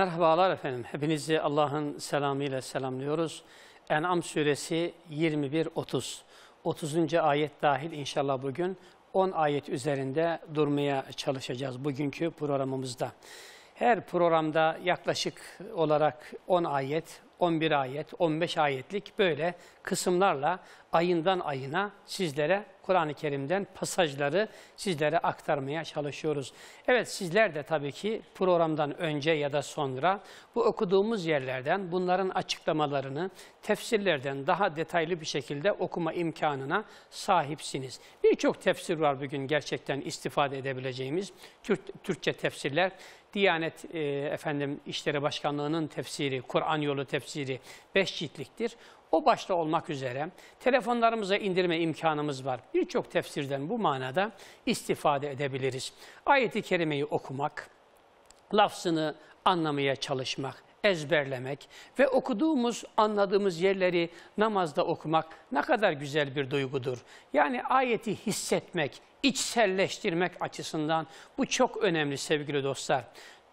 Merhabalar efendim. Hepinizi Allah'ın selamıyla selamlıyoruz. En'am suresi 21-30. 30. ayet dahil inşallah bugün 10 ayet üzerinde durmaya çalışacağız bugünkü programımızda. Her programda yaklaşık olarak 10 ayet, 11 ayet, 15 ayetlik böyle kısımlarla ayından ayına sizlere Kur'an-ı Kerim'den pasajları sizlere aktarmaya çalışıyoruz. Evet sizler de tabii ki programdan önce ya da sonra bu okuduğumuz yerlerden bunların açıklamalarını tefsirlerden daha detaylı bir şekilde okuma imkanına sahipsiniz. Birçok tefsir var bugün gerçekten istifade edebileceğimiz Türk, Türkçe tefsirler. Diyanet e, efendim İşleri Başkanlığı'nın tefsiri, Kur'an yolu tefsiri 5 ciltliktir. O başta olmak üzere telefonlarımıza indirme imkanımız var. Birçok tefsirden bu manada istifade edebiliriz. Ayeti kerimeyi okumak, lafzını anlamaya çalışmak, ezberlemek ve okuduğumuz, anladığımız yerleri namazda okumak ne kadar güzel bir duygudur. Yani ayeti hissetmek, içselleştirmek açısından bu çok önemli sevgili dostlar.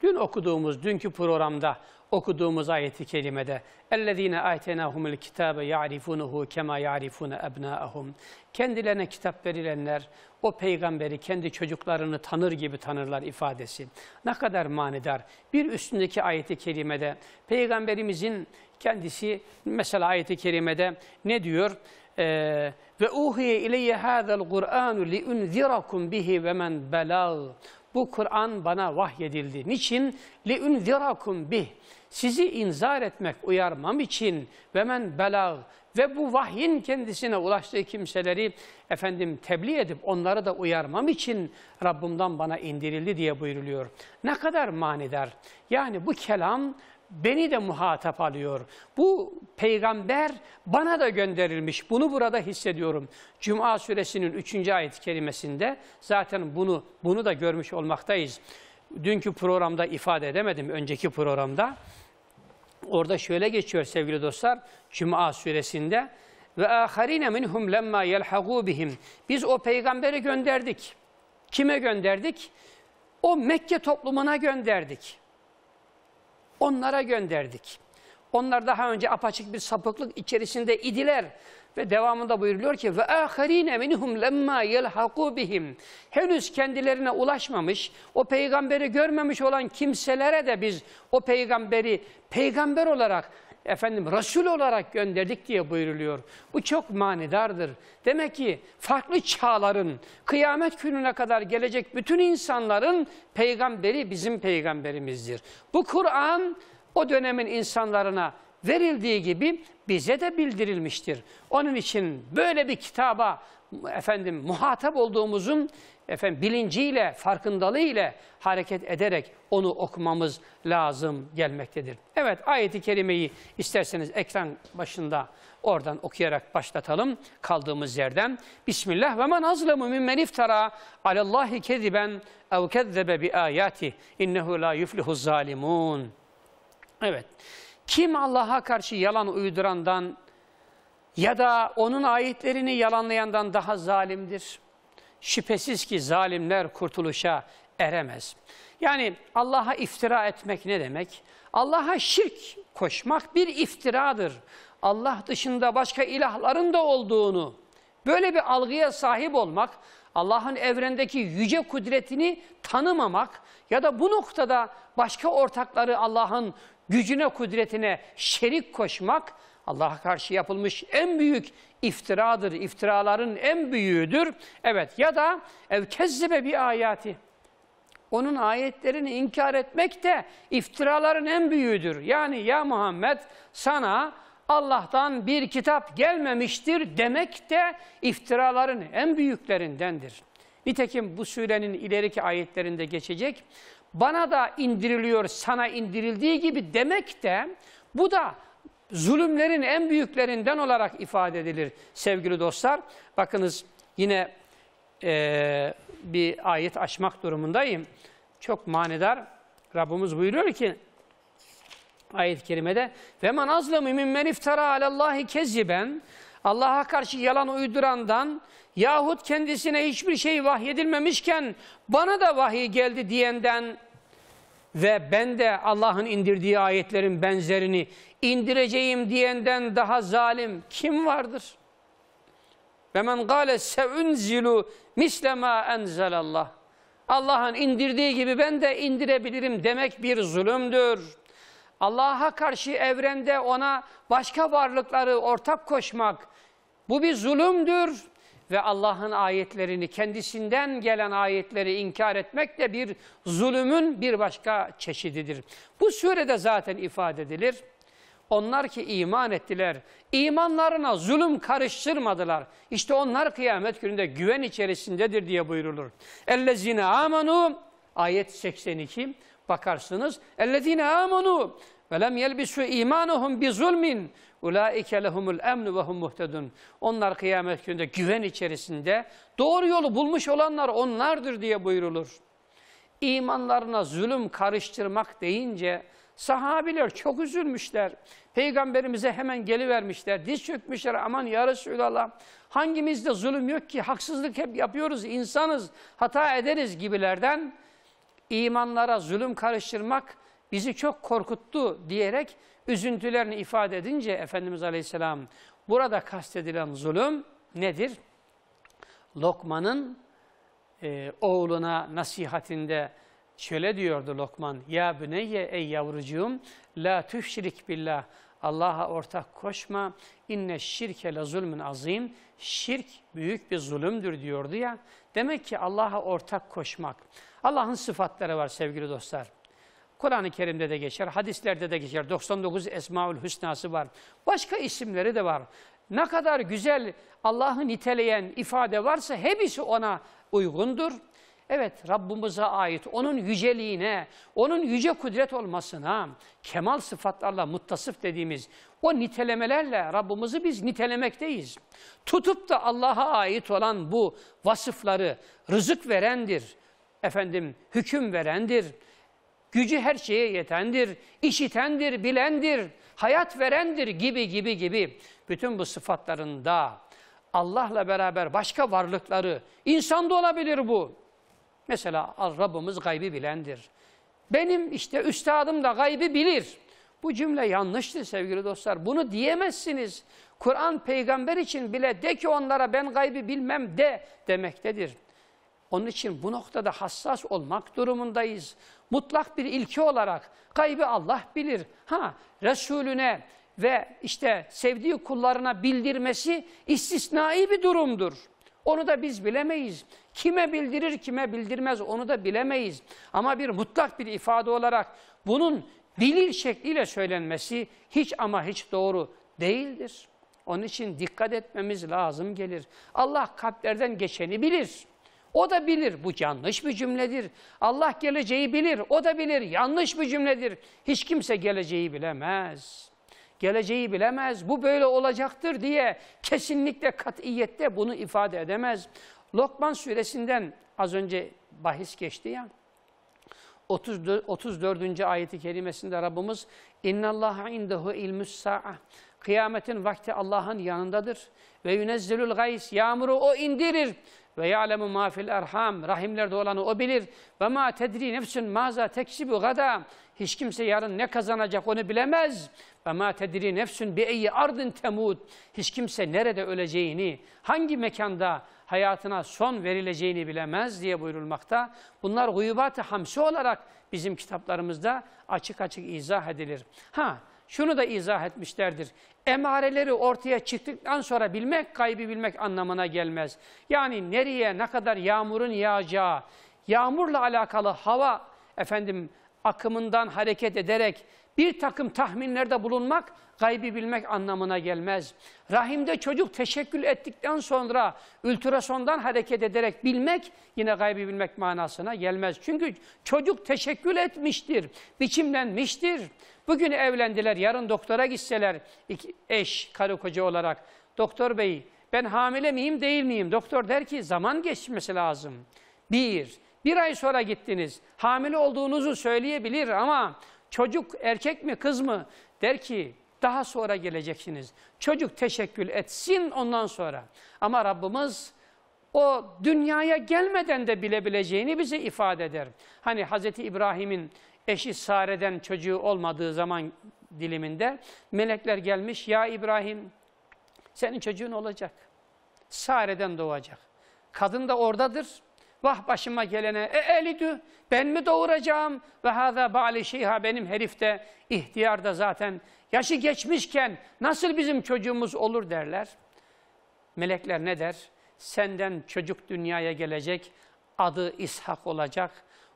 Dün okuduğumuz, dünkü programda okuduğumuz ayeti kelimede اَلَّذ۪ينَ اَيْتَنَاهُمُ الْكِتَابَ يَعْرِفُونَهُ كَمَا يَعْرِفُونَ اَبْنَاءَهُمْ Kendilerine kitap verilenler o peygamberi kendi çocuklarını tanır gibi tanırlar ifadesi. Ne kadar manidar. Bir üstündeki ayeti kelimede peygamberimizin kendisi mesela ayeti kelimede ne diyor? Ee, ve uhiye ileyye hadal Kur'anu li unzirakum bihi ve men belag. Bu Kur'an bana vahyedildi. Niçin? لِاُنْذِرَكُمْ bih. Sizi inzar etmek, uyarmam için ve men belag ve bu vahyin kendisine ulaştığı kimseleri efendim tebliğ edip onları da uyarmam için Rabbimden bana indirildi diye buyruluyor. Ne kadar manidar. Yani bu kelam beni de muhatap alıyor. Bu peygamber bana da gönderilmiş. Bunu burada hissediyorum. Cuma suresinin 3. ayet kelimesinde zaten bunu bunu da görmüş olmaktayız. Dünkü programda ifade edemedim, önceki programda. Orada şöyle geçiyor sevgili dostlar, Cuma suresinde ve aharine minhum lemma yelhagu bihim. Biz o peygamberi gönderdik. Kime gönderdik? O Mekke toplumuna gönderdik onlara gönderdik. Onlar daha önce apaçık bir sapıklık içerisinde idiler ve devamında buyuruluyor ki ve ahirine minhum lemma yelhaku bihim. Henüz kendilerine ulaşmamış, o peygamberi görmemiş olan kimselere de biz o peygamberi peygamber olarak efendim Resul olarak gönderdik diye buyuruluyor. Bu çok manidardır. Demek ki farklı çağların kıyamet gününe kadar gelecek bütün insanların peygamberi bizim peygamberimizdir. Bu Kur'an o dönemin insanlarına verildiği gibi bize de bildirilmiştir. Onun için böyle bir kitaba efendim muhatap olduğumuzun efendim bilinciyle, farkındalığıyla hareket ederek onu okumamız lazım gelmektedir. Evet ayeti kerimeyi isterseniz ekran başında oradan okuyarak başlatalım kaldığımız yerden. Bismillah ve men azlemu mimmen iftara alallahi keziben ev kezzebe bi ayati innehu la yuflihu zalimun. Evet. Kim Allah'a karşı yalan uydurandan ya da onun ayetlerini yalanlayandan daha zalimdir? Şüphesiz ki zalimler kurtuluşa eremez. Yani Allah'a iftira etmek ne demek? Allah'a şirk koşmak bir iftiradır. Allah dışında başka ilahların da olduğunu, böyle bir algıya sahip olmak, Allah'ın evrendeki yüce kudretini tanımamak ya da bu noktada başka ortakları Allah'ın gücüne, kudretine şerik koşmak Allah'a karşı yapılmış en büyük iftiradır. İftiraların en büyüğüdür. Evet ya da evkezzebe bir ayati. Onun ayetlerini inkar etmek de iftiraların en büyüğüdür. Yani ya Muhammed sana Allah'tan bir kitap gelmemiştir demek de iftiraların en büyüklerindendir. Nitekim bu surenin ileriki ayetlerinde geçecek bana da indiriliyor, sana indirildiği gibi demek de bu da zulümlerin en büyüklerinden olarak ifade edilir sevgili dostlar. Bakınız yine e, bir ayet açmak durumundayım. Çok manidar Rabbimiz buyuruyor ki ayet-i kerimede ve men azlemu mimmen iftara alallahi keziben Allah'a karşı yalan uydurandan yahut kendisine hiçbir şey vahyedilmemişken bana da vahiy geldi diyenden ve ben de Allah'ın indirdiği ayetlerin benzerini indireceğim diyenden daha zalim kim vardır? Ve men gâle seunzilu mislemâ enzelallah. Allah'ın indirdiği gibi ben de indirebilirim demek bir zulümdür. Allah'a karşı evrende ona başka varlıkları ortak koşmak bu bir zulümdür ve Allah'ın ayetlerini, kendisinden gelen ayetleri inkar etmek de bir zulümün bir başka çeşididir. Bu surede zaten ifade edilir. Onlar ki iman ettiler, imanlarına zulüm karıştırmadılar. İşte onlar kıyamet gününde güven içerisindedir diye buyurulur. Ellezine amanu, ayet 82, bakarsınız. Ellezine amanu, ve lem yelbisu imanuhum bi zulmin. Ulaike lehumul emnu ve muhtedun. Onlar kıyamet gününde güven içerisinde doğru yolu bulmuş olanlar onlardır diye buyurulur. İmanlarına zulüm karıştırmak deyince sahabiler çok üzülmüşler. Peygamberimize hemen gelivermişler. Diz çökmüşler. Aman ya Resulallah hangimizde zulüm yok ki haksızlık hep yapıyoruz insanız hata ederiz gibilerden imanlara zulüm karıştırmak bizi çok korkuttu diyerek üzüntülerini ifade edince Efendimiz Aleyhisselam burada kastedilen zulüm nedir? Lokman'ın e, oğluna nasihatinde şöyle diyordu Lokman. Ya büneyye ey yavrucuğum la tüşrik billah. Allah'a ortak koşma. inne şirke la zulmün azim. Şirk büyük bir zulümdür diyordu ya. Demek ki Allah'a ortak koşmak. Allah'ın sıfatları var sevgili dostlar. Kur'an-ı Kerim'de de geçer, hadislerde de geçer. 99 Esmaül Hüsna'sı var. Başka isimleri de var. Ne kadar güzel Allah'ı niteleyen ifade varsa hepsi ona uygundur. Evet Rabbimize ait onun yüceliğine, onun yüce kudret olmasına, kemal sıfatlarla muttasıf dediğimiz o nitelemelerle Rabbimizi biz nitelemekteyiz. Tutup da Allah'a ait olan bu vasıfları rızık verendir, efendim hüküm verendir, Gücü her şeye yetendir, işitendir, bilendir, hayat verendir gibi gibi gibi. Bütün bu sıfatlarında Allah'la beraber başka varlıkları, insan da olabilir bu. Mesela Rabbimiz gaybi bilendir. Benim işte üstadım da gaybi bilir. Bu cümle yanlıştır sevgili dostlar. Bunu diyemezsiniz. Kur'an peygamber için bile de ki onlara ben gaybi bilmem de demektedir. Onun için bu noktada hassas olmak durumundayız mutlak bir ilki olarak gaybı Allah bilir. Ha Resulüne ve işte sevdiği kullarına bildirmesi istisnai bir durumdur. Onu da biz bilemeyiz. Kime bildirir, kime bildirmez onu da bilemeyiz. Ama bir mutlak bir ifade olarak bunun bilir şekliyle söylenmesi hiç ama hiç doğru değildir. Onun için dikkat etmemiz lazım gelir. Allah kalplerden geçeni bilir. O da bilir bu yanlış bir cümledir. Allah geleceği bilir. O da bilir yanlış bir cümledir. Hiç kimse geleceği bilemez. Geleceği bilemez. Bu böyle olacaktır diye kesinlikle katiyette bunu ifade edemez. Lokman suresinden az önce bahis geçti ya. 34. 34. ayeti kerimesinde Rabbimiz İnnallâhe indehu ilmüs sa'a Kıyametin vakti Allah'ın yanındadır. Ve yünezzülül gays yağmuru o indirir ve ya'lemu ma fil erham. Rahimlerde olanı o bilir. Ve ma tedri nefsün maza teksibu gada. Hiç kimse yarın ne kazanacak onu bilemez. Ve ma tedri nefsün bi eyyi ardın temud. Hiç kimse nerede öleceğini, hangi mekanda hayatına son verileceğini bilemez diye buyurulmakta. Bunlar guyubat-ı hamsi olarak bizim kitaplarımızda açık açık izah edilir. Ha, şunu da izah etmişlerdir. Emareleri ortaya çıktıktan sonra bilmek kaybı bilmek anlamına gelmez. Yani nereye ne kadar yağmurun yağacağı, yağmurla alakalı hava efendim akımından hareket ederek bir takım tahminlerde bulunmak gaybi bilmek anlamına gelmez. Rahimde çocuk teşekkül ettikten sonra ultrasondan hareket ederek bilmek yine gaybi bilmek manasına gelmez. Çünkü çocuk teşekkül etmiştir, biçimlenmiştir. Bugün evlendiler, yarın doktora gitseler iki eş, karı koca olarak. Doktor bey ben hamile miyim değil miyim? Doktor der ki zaman geçmesi lazım. Bir, bir ay sonra gittiniz. Hamile olduğunuzu söyleyebilir ama çocuk erkek mi kız mı? Der ki daha sonra geleceksiniz. Çocuk teşekkül etsin ondan sonra. Ama Rabbimiz o dünyaya gelmeden de bilebileceğini bize ifade eder. Hani Hz. İbrahim'in eşi Sare'den çocuğu olmadığı zaman diliminde melekler gelmiş. Ya İbrahim senin çocuğun olacak. Sare'den doğacak. Kadın da oradadır. Vah başıma gelene e elidü ben mi doğuracağım ve haza bali şeyha benim herifte ihtiyarda zaten yaşı geçmişken nasıl bizim çocuğumuz olur derler. Melekler ne der? Senden çocuk dünyaya gelecek adı İshak olacak.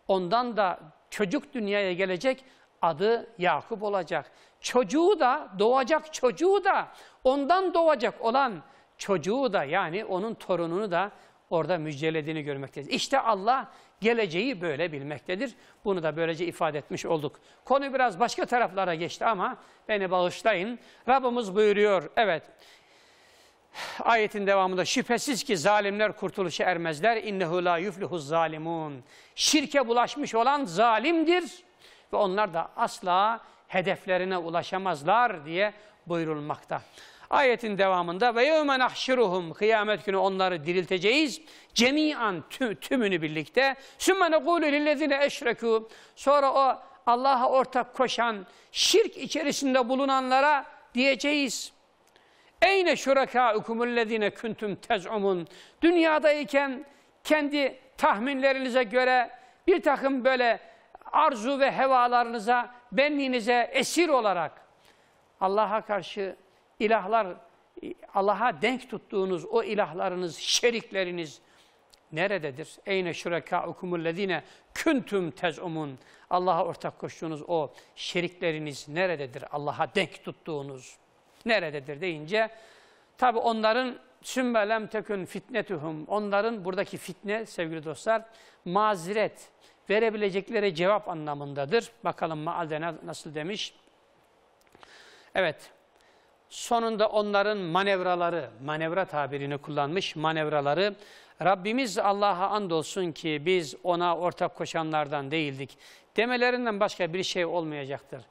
Ondan da çocuk dünyaya gelecek, adı Yakup olacak. Çocuğu da, doğacak çocuğu da, ondan doğacak olan çocuğu da yani onun torununu da orada müjdelediğini görmekteyiz. İşte Allah geleceği böyle bilmektedir. Bunu da böylece ifade etmiş olduk. Konu biraz başka taraflara geçti ama beni bağışlayın. Rabbimiz buyuruyor, evet, Ayetin devamında şüphesiz ki zalimler kurtuluşa ermezler. İnnehu la yuflihu zalimun. Şirke bulaşmış olan zalimdir ve onlar da asla hedeflerine ulaşamazlar diye buyurulmakta. Ayetin devamında ve yevme nahşiruhum kıyamet günü onları dirilteceğiz. Cemian tüm, tümünü birlikte. Sümme nekulu lillezine eşrekû. Sonra o Allah'a ortak koşan, şirk içerisinde bulunanlara diyeceğiz. Eyne şurekâukumullezine küntüm tez'umun. Dünyadayken kendi tahminlerinize göre bir takım böyle arzu ve hevalarınıza, benliğinize esir olarak Allah'a karşı ilahlar, Allah'a denk tuttuğunuz o ilahlarınız, şerikleriniz nerededir? Eyne şurekâukumullezine küntüm tez'umun. Allah'a ortak koştuğunuz o şerikleriniz nerededir? Allah'a denk tuttuğunuz. Nerededir deyince tabi onların sümmelem tekün fitnetuhum onların buradaki fitne sevgili dostlar mazeret verebileceklere cevap anlamındadır. Bakalım maalde nasıl demiş. Evet sonunda onların manevraları manevra tabirini kullanmış manevraları Rabbimiz Allah'a andolsun ki biz ona ortak koşanlardan değildik demelerinden başka bir şey olmayacaktır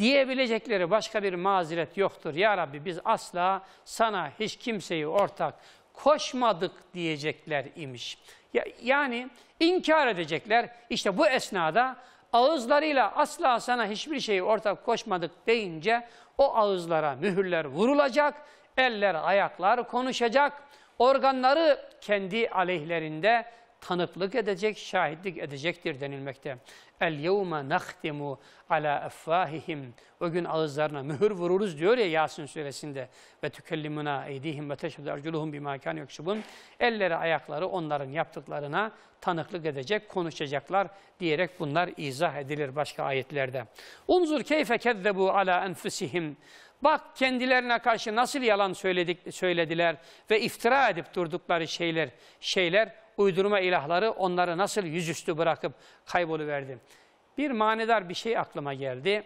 diyebilecekleri başka bir mazeret yoktur. Ya Rabbi biz asla sana hiç kimseyi ortak koşmadık diyecekler imiş. Ya, yani inkar edecekler. İşte bu esnada ağızlarıyla asla sana hiçbir şeyi ortak koşmadık deyince o ağızlara mühürler vurulacak, eller ayaklar konuşacak, organları kendi aleyhlerinde tanıklık edecek, şahitlik edecektir denilmekte. El yevme nahtimu ala effahihim. O gün ağızlarına mühür vururuz diyor ya Yasin suresinde. Ve tükellimuna eydihim ve teşhedü erculuhum bima kâne yöksübun. Elleri ayakları onların yaptıklarına tanıklık edecek, konuşacaklar diyerek bunlar izah edilir başka ayetlerde. Unzur keyfe kezzebu ala enfusihim. Bak kendilerine karşı nasıl yalan söyledik, söylediler ve iftira edip durdukları şeyler, şeyler uydurma ilahları onları nasıl yüzüstü bırakıp kayboluverdi. Bir manidar bir şey aklıma geldi.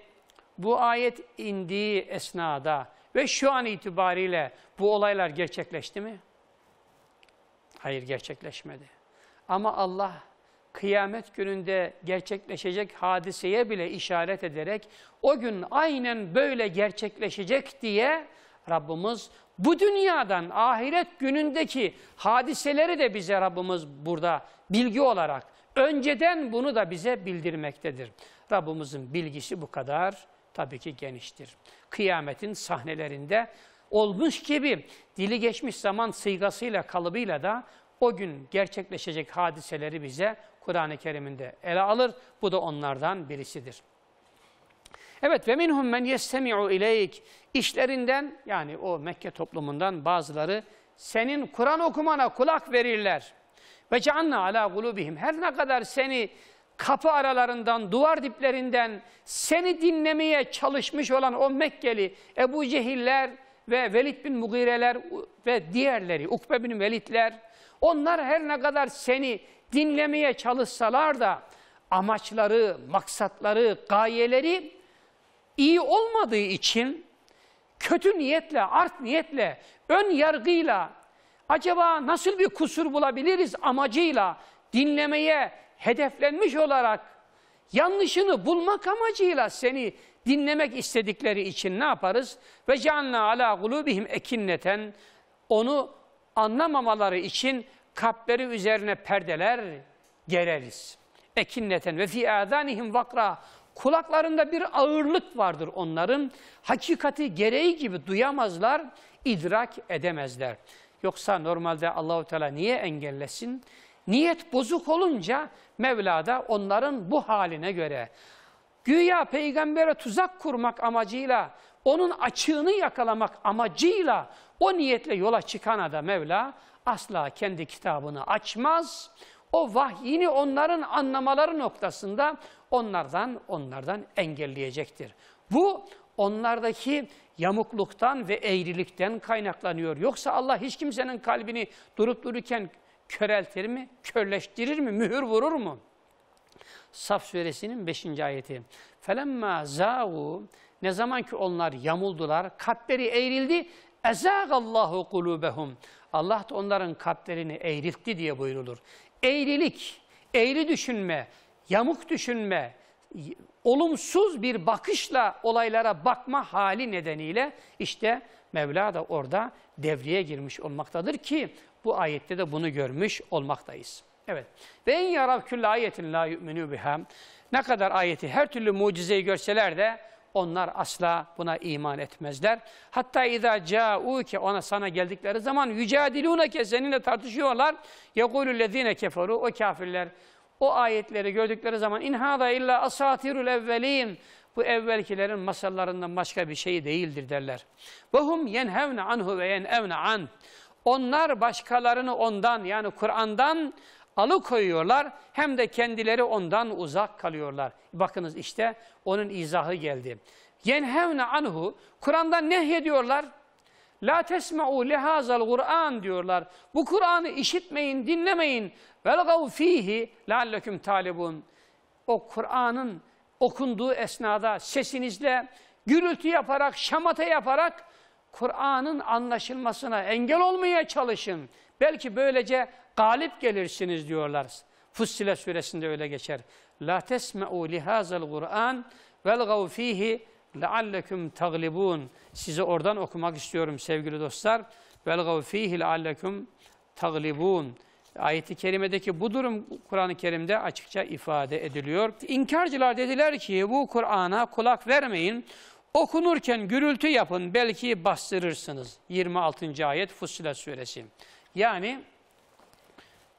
Bu ayet indiği esnada ve şu an itibariyle bu olaylar gerçekleşti mi? Hayır gerçekleşmedi. Ama Allah kıyamet gününde gerçekleşecek hadiseye bile işaret ederek o gün aynen böyle gerçekleşecek diye Rabbimiz bu dünyadan ahiret günündeki hadiseleri de bize Rabbimiz burada bilgi olarak önceden bunu da bize bildirmektedir. Rabbimizin bilgisi bu kadar tabii ki geniştir. Kıyametin sahnelerinde olmuş gibi dili geçmiş zaman sıygasıyla kalıbıyla da o gün gerçekleşecek hadiseleri bize Kur'an-ı Kerim'inde ele alır. Bu da onlardan birisidir. Evet ve minhum men yestemi'u ileyk. işlerinden yani o Mekke toplumundan bazıları senin Kur'an okumana kulak verirler. Ve canna ala gulubihim. Her ne kadar seni kapı aralarından, duvar diplerinden seni dinlemeye çalışmış olan o Mekkeli Ebu Cehiller ve Velid bin Mugireler ve diğerleri, Ukbe bin Velidler, onlar her ne kadar seni dinlemeye çalışsalar da amaçları, maksatları, gayeleri iyi olmadığı için kötü niyetle, art niyetle, ön yargıyla acaba nasıl bir kusur bulabiliriz amacıyla dinlemeye hedeflenmiş olarak yanlışını bulmak amacıyla seni dinlemek istedikleri için ne yaparız? Ve canla ala kulubihim ekinneten onu anlamamaları için kalpleri üzerine perdeler gereriz. Ekinneten ve fi adanihim vakra Kulaklarında bir ağırlık vardır onların. Hakikati gereği gibi duyamazlar, idrak edemezler. Yoksa normalde Allahu Teala niye engellesin? Niyet bozuk olunca Mevla da onların bu haline göre güya peygambere tuzak kurmak amacıyla onun açığını yakalamak amacıyla o niyetle yola çıkan da Mevla asla kendi kitabını açmaz. O vahyini onların anlamaları noktasında onlardan onlardan engelleyecektir. Bu onlardaki yamukluktan ve eğrilikten kaynaklanıyor. Yoksa Allah hiç kimsenin kalbini durup dururken köreltir mi, körleştirir mi, mühür vurur mu? Saf suresinin 5. ayeti. Felemma zâû ne zaman ki onlar yamuldular, kalpleri eğrildi. Ezâgallahu kulûbehum. Allah da onların kalplerini eğriltti diye buyrulur. Eğrilik, eğri düşünme, yamuk düşünme, olumsuz bir bakışla olaylara bakma hali nedeniyle işte Mevla da orada devreye girmiş olmaktadır ki bu ayette de bunu görmüş olmaktayız. Evet. Ve en yarav külle ayetin la yu'minü biha. Ne kadar ayeti her türlü mucizeyi görseler de onlar asla buna iman etmezler. Hatta izâ câû ki ona sana geldikleri zaman yücadilûne ke seninle tartışıyorlar. Yekûlüllezîne keferû o kafirler o ayetleri gördükleri zaman in hada illa asatirul evvelin bu evvelkilerin masallarından başka bir şey değildir derler. Ve hum yenhevne anhu ve yenevne an. Onlar başkalarını ondan yani Kur'an'dan alıkoyuyorlar hem de kendileri ondan uzak kalıyorlar. Bakınız işte onun izahı geldi. Yenhevne anhu Kur'an'dan nehyediyorlar. La tesma'u lehazal Kur'an diyorlar. Bu Kur'an'ı işitmeyin, dinlemeyin. Velgav fihi lealleküm talibun. O Kur'an'ın okunduğu esnada sesinizle, gürültü yaparak, şamata yaparak Kur'an'ın anlaşılmasına engel olmaya çalışın. Belki böylece galip gelirsiniz diyorlar. Fussilet suresinde öyle geçer. La tesma'u lihazal Kur'an velgav fihi لَعَلَّكُمْ تَغْلِبُونَ Size oradan okumak istiyorum sevgili dostlar. وَالْغَوْ ف۪يهِ لَعَلَّكُمْ تَغْلِبُونَ Ayeti kerimedeki bu durum Kur'an-ı Kerim'de açıkça ifade ediliyor. İnkarcılar dediler ki bu Kur'an'a kulak vermeyin. Okunurken gürültü yapın belki bastırırsınız. 26. ayet Fussilet suresi. Yani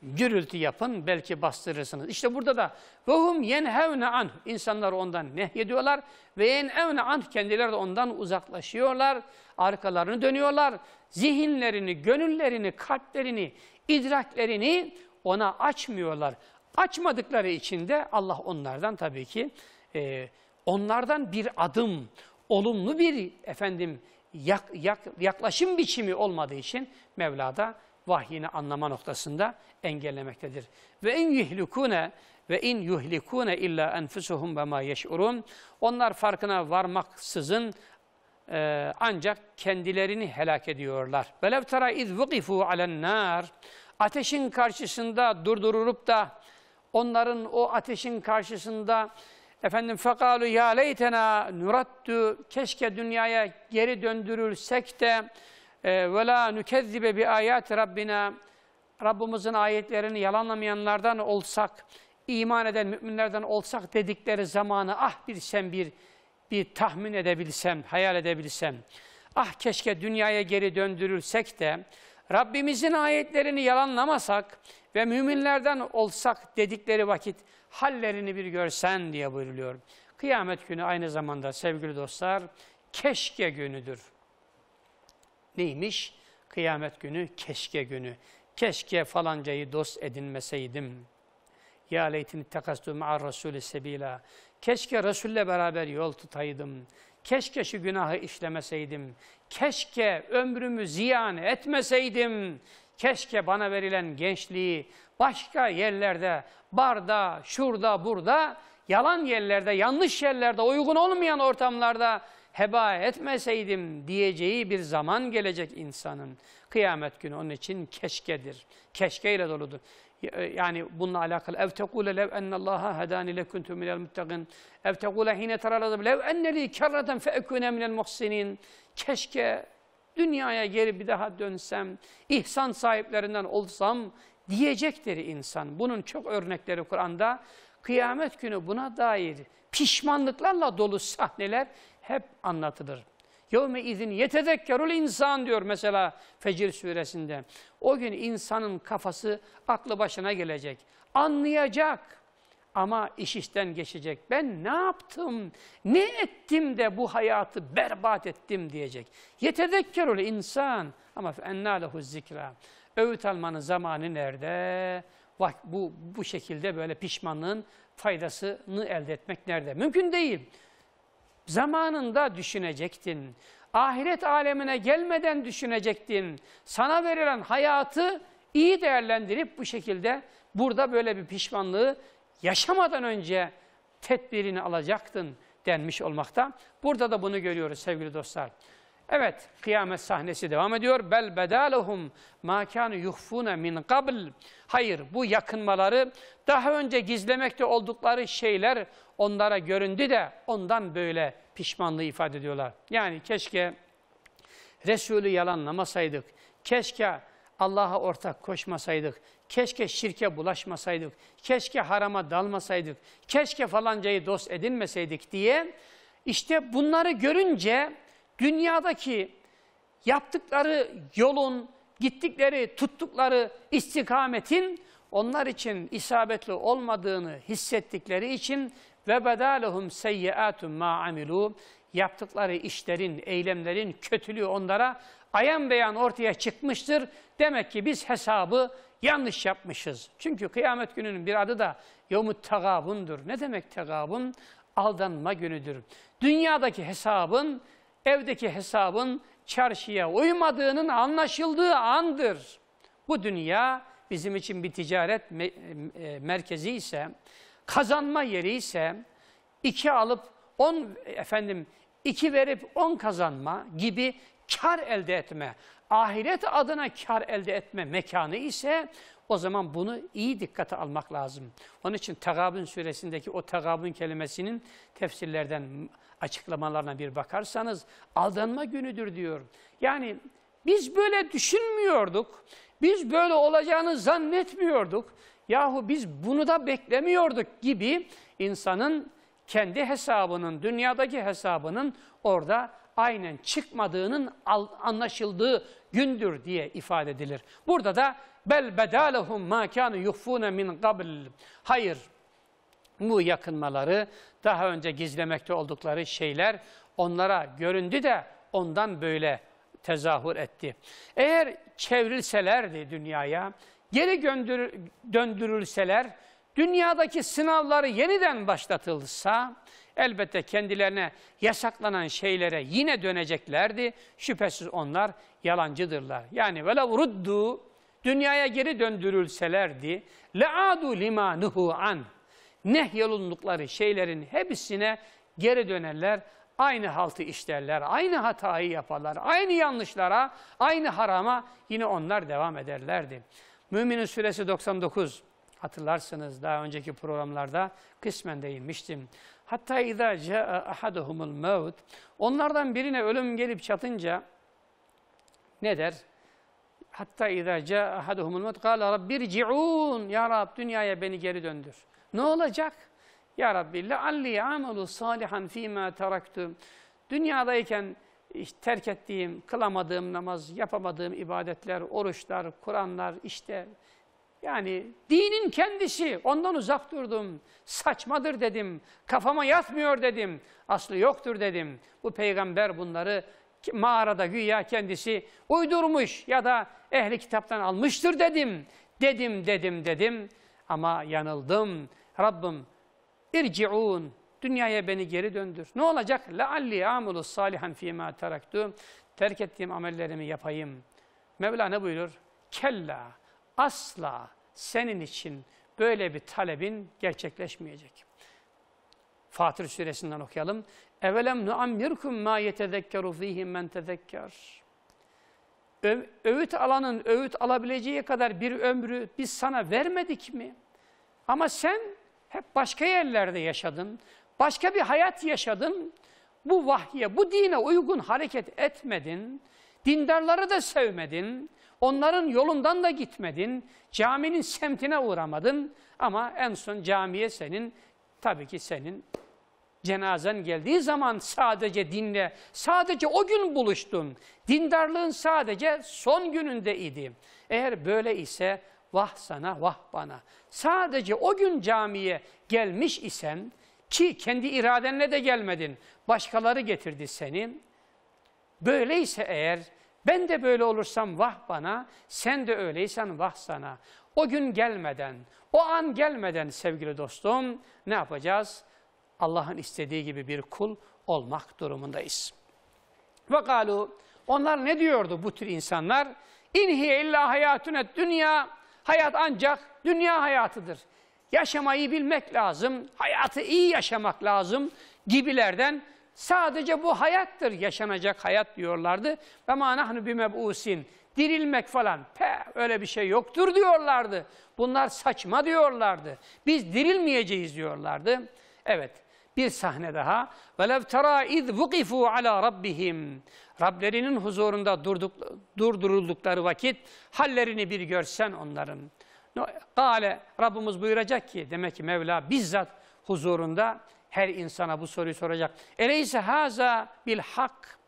gürültü yapın belki bastırırsınız. İşte burada da vehum yenhevne an insanlar ondan nehyediyorlar ve yenhevne an kendileri de ondan uzaklaşıyorlar. Arkalarını dönüyorlar. Zihinlerini, gönüllerini, kalplerini, idraklerini ona açmıyorlar. Açmadıkları için de Allah onlardan tabii ki e, onlardan bir adım, olumlu bir efendim yak, yak, yaklaşım biçimi olmadığı için mevlada vahyini anlama noktasında engellemektedir. Ve in yuhlikune ve in yuhlikune illa enfusuhum ve ma yeş'urun. Onlar farkına varmaksızın e, ancak kendilerini helak ediyorlar. Velev tara iz vukifu alennar. Ateşin karşısında durdurulup da onların o ateşin karşısında efendim fekalu ya leytena nuraddu keşke dünyaya geri döndürülsek de ee, ve la nukezzibe bi ayat rabbina Rabbimizin ayetlerini yalanlamayanlardan olsak, iman eden müminlerden olsak dedikleri zamanı ah bilsem bir bir tahmin edebilsem, hayal edebilsem. Ah keşke dünyaya geri döndürülsek de Rabbimizin ayetlerini yalanlamasak ve müminlerden olsak dedikleri vakit hallerini bir görsen diye buyuruluyor. Kıyamet günü aynı zamanda sevgili dostlar keşke günüdür. Neymiş? Kıyamet günü, keşke günü. Keşke falancayı dost edinmeseydim. Ya leytini tekastu ma'ar Resulü sebila. Keşke Resul'le beraber yol tutaydım. Keşke şu günahı işlemeseydim. Keşke ömrümü ziyan etmeseydim. Keşke bana verilen gençliği başka yerlerde, barda, şurada, burada, yalan yerlerde, yanlış yerlerde, uygun olmayan ortamlarda heba etmeseydim diyeceği bir zaman gelecek insanın. Kıyamet günü onun için keşkedir. Keşkeyle doludur. E, yani bununla alakalı ev tekule lev ennallaha hedani lekuntu minel muttaqin ev tekule hine teraladım lev enneli kerraten fe ekune minel muhsinin keşke dünyaya geri bir daha dönsem ihsan sahiplerinden olsam diyecektir insan. Bunun çok örnekleri Kur'an'da kıyamet günü buna dair pişmanlıklarla dolu sahneler hep anlatılır. Yevme izin yetezekkerul insan diyor mesela Fecir suresinde. O gün insanın kafası aklı başına gelecek. Anlayacak ama iş işten geçecek. Ben ne yaptım, ne ettim de bu hayatı berbat ettim diyecek. Yetezekkerul insan ama enna lehu zikra. Öğüt almanın zamanı nerede? Bak bu, bu şekilde böyle pişmanlığın faydasını elde etmek nerede? Mümkün değil. Zamanında düşünecektin. Ahiret alemine gelmeden düşünecektin. Sana verilen hayatı iyi değerlendirip bu şekilde burada böyle bir pişmanlığı yaşamadan önce tedbirini alacaktın denmiş olmakta. Burada da bunu görüyoruz sevgili dostlar. Evet, kıyamet sahnesi devam ediyor. Bel bedalehum ma kanu yuhfuna min qabl. Hayır, bu yakınmaları daha önce gizlemekte oldukları şeyler onlara göründü de ondan böyle pişmanlığı ifade ediyorlar. Yani keşke Resulü yalanlamasaydık. Keşke Allah'a ortak koşmasaydık, keşke şirke bulaşmasaydık, keşke harama dalmasaydık, keşke falancayı dost edinmeseydik diye işte bunları görünce dünyadaki yaptıkları yolun, gittikleri, tuttukları istikametin onlar için isabetli olmadığını hissettikleri için ve bedalehum seyyiatun ma amilu yaptıkları işlerin, eylemlerin kötülüğü onlara ayan beyan ortaya çıkmıştır. Demek ki biz hesabı yanlış yapmışız. Çünkü kıyamet gününün bir adı da yomut tegabundur. Ne demek tegabun? Aldanma günüdür. Dünyadaki hesabın evdeki hesabın çarşıya uymadığının anlaşıldığı andır. Bu dünya bizim için bir ticaret e, e, merkezi ise, kazanma yeri ise, iki alıp on efendim iki verip on kazanma gibi kar elde etme, ahiret adına kar elde etme mekanı ise o zaman bunu iyi dikkate almak lazım. Onun için Tegabun suresindeki o Tegabun kelimesinin tefsirlerden açıklamalarına bir bakarsanız aldanma günüdür diyor. Yani biz böyle düşünmüyorduk. Biz böyle olacağını zannetmiyorduk. Yahu biz bunu da beklemiyorduk gibi insanın kendi hesabının, dünyadaki hesabının orada aynen çıkmadığının anlaşıldığı gündür diye ifade edilir. Burada da bel bedalehum ma kanu yuhfune min qabl. Hayır, bu yakınmaları, daha önce gizlemekte oldukları şeyler onlara göründü de ondan böyle tezahür etti. Eğer çevrilselerdi dünyaya, geri döndür döndürülseler, dünyadaki sınavları yeniden başlatılsa, elbette kendilerine yasaklanan şeylere yine döneceklerdi. Şüphesiz onlar yalancıdırlar. Yani vela ruddu, dünyaya geri döndürülselerdi, le'adu limanuhu an, nehyolundukları şeylerin hepsine geri dönerler. Aynı haltı işlerler, aynı hatayı yaparlar, aynı yanlışlara, aynı harama yine onlar devam ederlerdi. Müminin Suresi 99 hatırlarsınız daha önceki programlarda kısmen değinmiştim. Hatta idâ câ'a ahaduhumul mevt onlardan birine ölüm gelip çatınca ne der? Hatta idâ câ'a ahaduhumul mevt gâle rabbi rci'ûn ya Rab dünyaya beni geri döndür. Ne olacak? Ya Rabbi lealli amelu salihan fîmâ teraktum. Dünyadayken terk ettiğim, kılamadığım namaz, yapamadığım ibadetler, oruçlar, Kur'anlar işte yani dinin kendisi ondan uzak durdum. Saçmadır dedim. Kafama yatmıyor dedim. Aslı yoktur dedim. Bu peygamber bunları mağarada güya kendisi uydurmuş ya da ehli kitaptan almıştır dedim. Dedim dedim dedim ama yanıldım. Rabbim irciun dünyaya beni geri döndür. Ne olacak? Lealli amulu salihan fîmâ teraktu. Terk ettiğim amellerimi yapayım. Mevla ne buyurur? Kella asla senin için böyle bir talebin gerçekleşmeyecek. Fatır suresinden okuyalım. Evelem nuammirkum ma yetezekkeru fihi men tezekker. Öğüt alanın öğüt alabileceği kadar bir ömrü biz sana vermedik mi? Ama sen hep başka yerlerde yaşadın. Başka bir hayat yaşadın. Bu vahye, bu dine uygun hareket etmedin. Dindarları da sevmedin. Onların yolundan da gitmedin. Caminin semtine uğramadın. Ama en son camiye senin, tabii ki senin cenazen geldiği zaman sadece dinle, sadece o gün buluştun. Dindarlığın sadece son gününde idi. Eğer böyle ise vah sana vah bana. Sadece o gün camiye gelmiş isen ki kendi iradenle de gelmedin. Başkaları getirdi senin. Böyleyse eğer ben de böyle olursam vah bana, sen de öyleysen vah sana. O gün gelmeden, o an gelmeden sevgili dostum ne yapacağız? Allah'ın istediği gibi bir kul olmak durumundayız. Ve onlar ne diyordu bu tür insanlar? İnhiye illa et dünya Hayat ancak dünya hayatıdır. Yaşamayı bilmek lazım, hayatı iyi yaşamak lazım gibilerden sadece bu hayattır yaşanacak hayat diyorlardı. Ve ma nahnu bimebusin dirilmek falan pe öyle bir şey yoktur diyorlardı. Bunlar saçma diyorlardı. Biz dirilmeyeceğiz diyorlardı. Evet bir sahne daha. وَلَوْ تَرَا اِذْ وُقِفُوا عَلَى رَبِّهِمْ Rablerinin huzurunda durduk, durduruldukları vakit hallerini bir görsen onların. Kale Rabbimiz buyuracak ki demek ki Mevla bizzat huzurunda her insana bu soruyu soracak. Eleyse haza bil hak.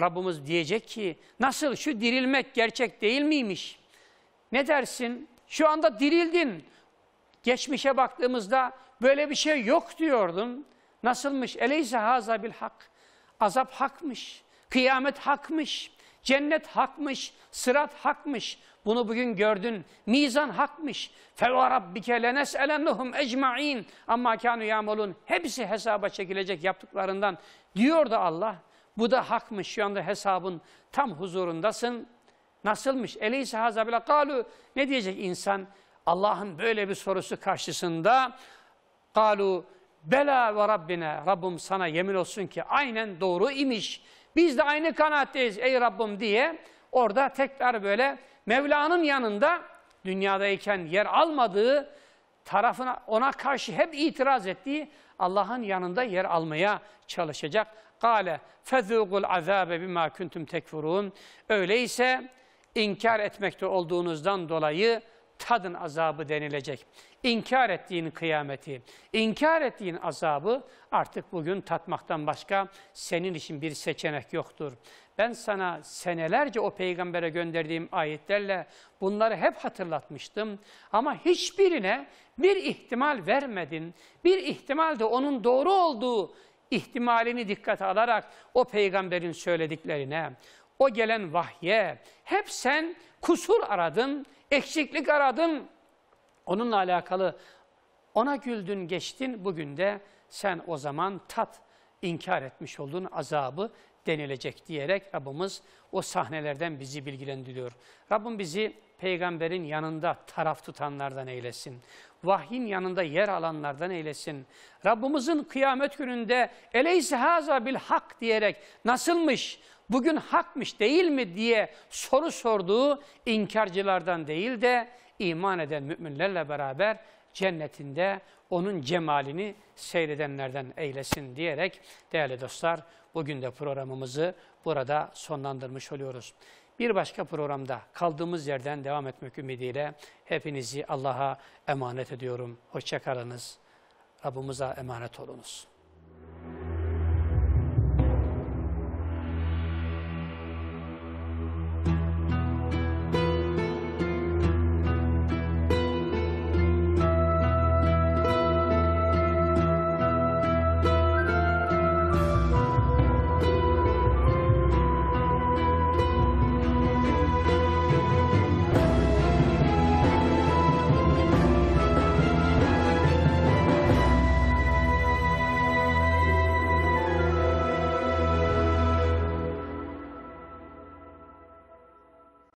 Rabbimiz diyecek ki nasıl şu dirilmek gerçek değil miymiş? Ne dersin? Şu anda dirildin. Geçmişe baktığımızda böyle bir şey yok diyordun. Nasılmış? Eleyse haza bil hak. Azap hakmış. Kıyamet hakmış. Cennet hakmış. Sırat hakmış. Bunu bugün gördün. Mizan hakmış. Feva rabbike lenes'elennuhum ecma'in. Amma kânu yamolun. Hepsi hesaba çekilecek yaptıklarından. Diyor da Allah. Bu da hakmış. Şu anda hesabın tam huzurundasın. Nasılmış? Eleyse haza bile kalu. Ne diyecek insan? Allah'ın böyle bir sorusu karşısında. Kalu Bela ve Rabbine, Rabbim sana yemin olsun ki aynen doğru imiş. Biz de aynı kanaatteyiz ey Rabbim diye orada tekrar böyle Mevla'nın yanında dünyadayken yer almadığı tarafına ona karşı hep itiraz ettiği Allah'ın yanında yer almaya çalışacak. Kale fezugul azabe bima küntüm tekfurun. Öyleyse inkar etmekte olduğunuzdan dolayı tadın azabı denilecek. İnkar ettiğin kıyameti, inkar ettiğin azabı artık bugün tatmaktan başka senin için bir seçenek yoktur. Ben sana senelerce o peygambere gönderdiğim ayetlerle bunları hep hatırlatmıştım. Ama hiçbirine bir ihtimal vermedin. Bir ihtimal de onun doğru olduğu ihtimalini dikkate alarak o peygamberin söylediklerine, o gelen vahye, hep sen kusur aradın, eksiklik aradım. Onunla alakalı ona güldün geçtin bugün de sen o zaman tat inkar etmiş olduğun azabı denilecek diyerek Rabbimiz o sahnelerden bizi bilgilendiriyor. Rabbim bizi peygamberin yanında taraf tutanlardan eylesin. Vahyin yanında yer alanlardan eylesin. Rabbimizin kıyamet gününde eleyse haza bil hak diyerek nasılmış, bugün hakmış değil mi diye soru sorduğu inkarcılardan değil de iman eden müminlerle beraber cennetinde onun cemalini seyredenlerden eylesin diyerek değerli dostlar bugün de programımızı burada sonlandırmış oluyoruz. Bir başka programda kaldığımız yerden devam etmek ümidiyle hepinizi Allah'a emanet ediyorum. Hoşçakalınız. Rabbimize emanet olunuz.